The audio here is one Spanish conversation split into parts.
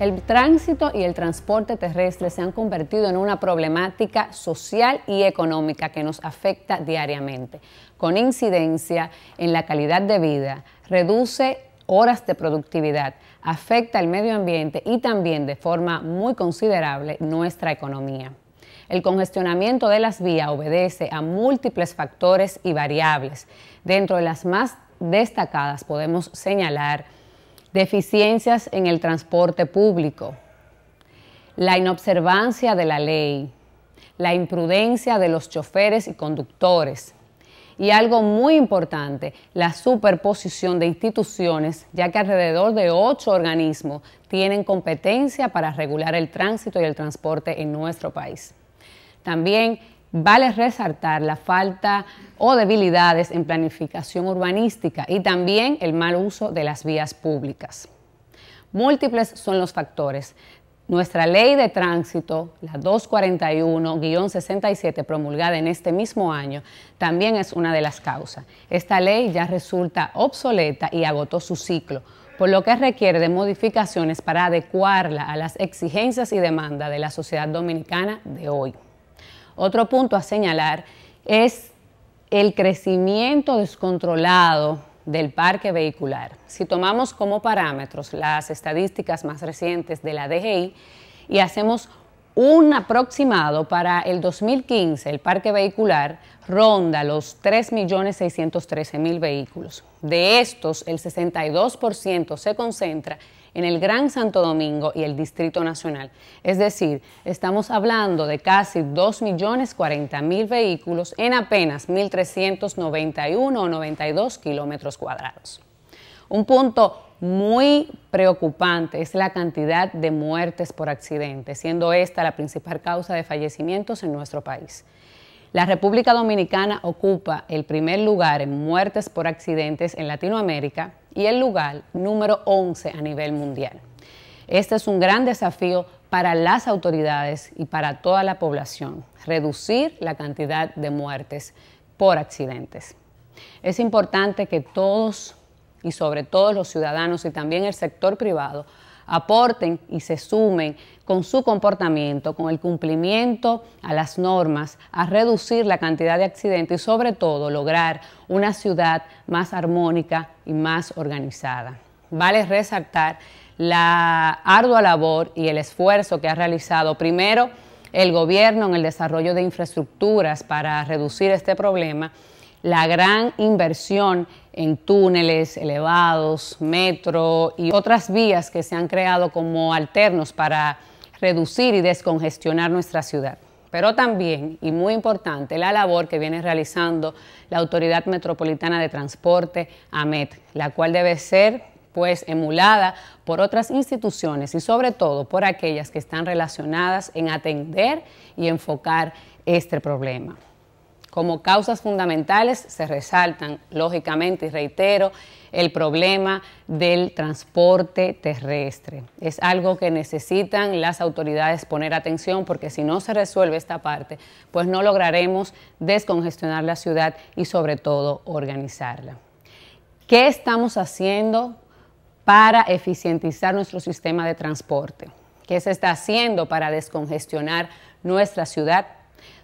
El tránsito y el transporte terrestre se han convertido en una problemática social y económica que nos afecta diariamente, con incidencia en la calidad de vida, reduce horas de productividad, afecta el medio ambiente y también de forma muy considerable nuestra economía. El congestionamiento de las vías obedece a múltiples factores y variables. Dentro de las más destacadas podemos señalar deficiencias en el transporte público, la inobservancia de la ley, la imprudencia de los choferes y conductores. Y algo muy importante, la superposición de instituciones, ya que alrededor de ocho organismos tienen competencia para regular el tránsito y el transporte en nuestro país. También vale resaltar la falta o debilidades en planificación urbanística y también el mal uso de las vías públicas. Múltiples son los factores. Nuestra ley de tránsito, la 241-67 promulgada en este mismo año, también es una de las causas. Esta ley ya resulta obsoleta y agotó su ciclo, por lo que requiere de modificaciones para adecuarla a las exigencias y demandas de la sociedad dominicana de hoy. Otro punto a señalar es el crecimiento descontrolado del parque vehicular. Si tomamos como parámetros las estadísticas más recientes de la DGI y hacemos un aproximado para el 2015, el parque vehicular ronda los 3.613.000 vehículos. De estos, el 62% se concentra en el Gran Santo Domingo y el Distrito Nacional. Es decir, estamos hablando de casi 2.040.000 vehículos en apenas 1.391 o 92 kilómetros cuadrados. Un punto muy preocupante es la cantidad de muertes por accidente, siendo esta la principal causa de fallecimientos en nuestro país. La República Dominicana ocupa el primer lugar en muertes por accidentes en Latinoamérica y el lugar número 11 a nivel mundial. Este es un gran desafío para las autoridades y para toda la población, reducir la cantidad de muertes por accidentes. Es importante que todos y sobre todo los ciudadanos y también el sector privado aporten y se sumen con su comportamiento, con el cumplimiento a las normas, a reducir la cantidad de accidentes y sobre todo lograr una ciudad más armónica y más organizada. Vale resaltar la ardua labor y el esfuerzo que ha realizado primero el gobierno en el desarrollo de infraestructuras para reducir este problema, la gran inversión en túneles elevados, metro y otras vías que se han creado como alternos para reducir y descongestionar nuestra ciudad. Pero también, y muy importante, la labor que viene realizando la Autoridad Metropolitana de Transporte, AMET, la cual debe ser pues emulada por otras instituciones y sobre todo por aquellas que están relacionadas en atender y enfocar este problema. Como causas fundamentales se resaltan, lógicamente, y reitero, el problema del transporte terrestre. Es algo que necesitan las autoridades poner atención porque si no se resuelve esta parte, pues no lograremos descongestionar la ciudad y sobre todo organizarla. ¿Qué estamos haciendo para eficientizar nuestro sistema de transporte? ¿Qué se está haciendo para descongestionar nuestra ciudad?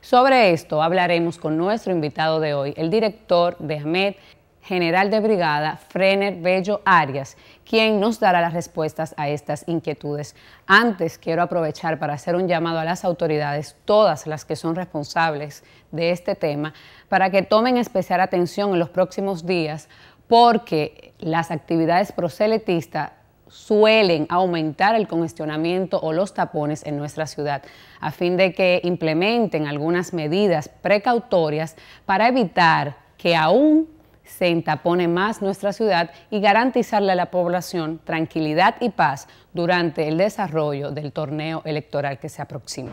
Sobre esto hablaremos con nuestro invitado de hoy, el director de AMED, general de brigada Frener Bello Arias, quien nos dará las respuestas a estas inquietudes. Antes quiero aprovechar para hacer un llamado a las autoridades, todas las que son responsables de este tema, para que tomen especial atención en los próximos días porque las actividades proselitistas suelen aumentar el congestionamiento o los tapones en nuestra ciudad, a fin de que implementen algunas medidas precautorias para evitar que aún se entapone más nuestra ciudad y garantizarle a la población tranquilidad y paz durante el desarrollo del torneo electoral que se aproxima.